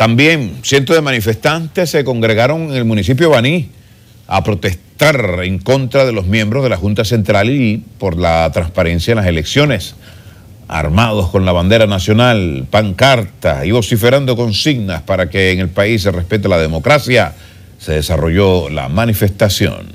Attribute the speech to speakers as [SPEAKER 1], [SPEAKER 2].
[SPEAKER 1] También cientos de manifestantes se congregaron en el municipio de Baní a protestar en contra de los miembros de la Junta Central y por la transparencia en las elecciones. Armados con la bandera nacional, pancartas y vociferando consignas para que en el país se respete la democracia, se desarrolló la manifestación.